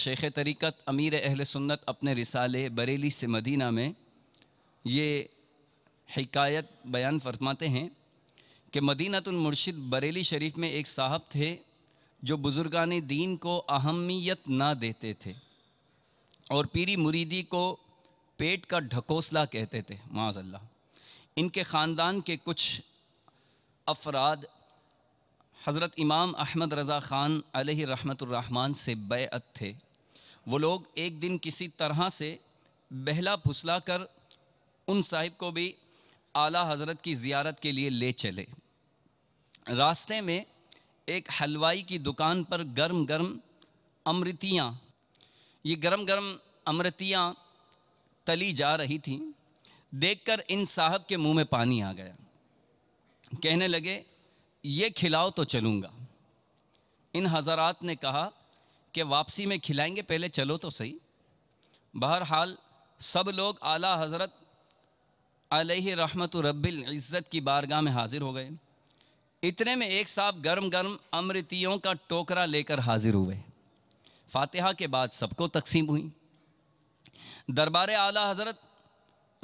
शेख तरीक़त अमीर अहल सुन्नत अपने रिसाले बरेली से मदीना में ये हकायत बयान फरमाते हैं कि मदीनतुलमर्शिद बरेली शरीफ में एक साहब थे जो बुज़ुर्गान दीन को अहमियत ना देते थे और पीरी मुरीदी को पेट का ढकोसला कहते थे माजल्ला इनके ख़ानदान के कुछ अफराद हज़रत इमाम अहमद रज़ा ख़ान रहमतुर्रहमान से बैत थे वो लोग एक दिन किसी तरह से बहला फुसला कर उन साहिब को भी आला हज़रत की ज़ियारत के लिए ले चले रास्ते में एक हलवाई की दुकान पर गर्म गर्म अमृतियाँ ये गर्म गर्म अमृतियाँ तली जा रही थी देखकर इन साहब के मुंह में पानी आ गया कहने लगे ये खिलाओ तो चलूँगा इन हज़रात ने कहा कि वापसी में खिलाएंगे पहले चलो तो सही बहरहाल सब लोग आला हज़रत रहमत रब्बिल इज़्ज़त की बारगाह में हाज़िर हो गए इतने में एक साहब गर्म गर्म अमृतियों का टोकरा लेकर हाज़िर हुए फातिहा के बाद सबको तकसीम हुई दरबार आला हज़रत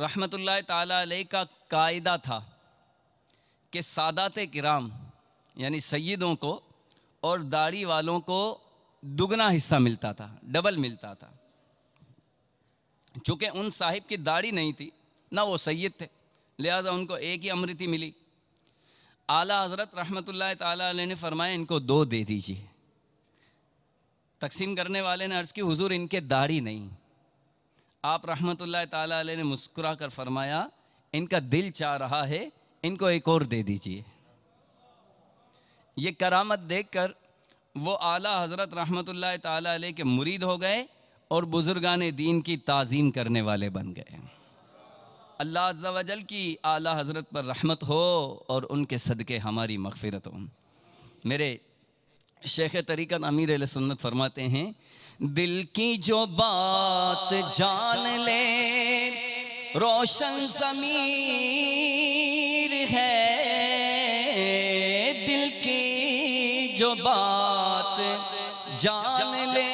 रहमत ला का कायदा था कि सादात किराम यानी सैदों को और दाढ़ी वालों को दुगना हिस्सा मिलता था डबल मिलता था चूँकि उन साहिब की दाढ़ी नहीं थी ना वो सैद थे लिहाजा उनको एक ही अमृति मिली आला हज़रत रहमत ला ने फरमाया इनको दो दे दीजिए तकसीम करने वाले ने अर्ज़ की हुजूर इनके दाढ़ी नहीं आप रहमत ला ने मुस्कुरा कर फरमाया इनका दिल चाह रहा है इनको एक और दे दीजिए ये करामत देखकर वो आला हज़रत रहमत ताली के मुरीद हो गए और बुज़ुर्गान दीन की ताज़ीम करने वाले बन गए अल्लाह वजल की आला हज़रत पर रहमत हो और उनके सदक़े हमारी मगफ़रत हो मेरे शेख तरीक़त अमीर सुन्नत फरमाते हैं दिल की जो बात जान ले रोशन जमीन जो बात जान ले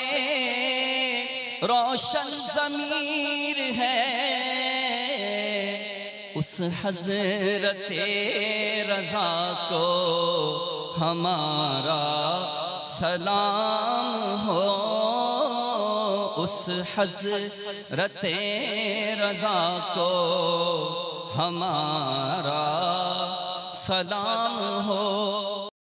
रोशन जमीर है उस हजरत रजा को हमारा सलाम हो उस हजरत रजा को हमारा सलाम हो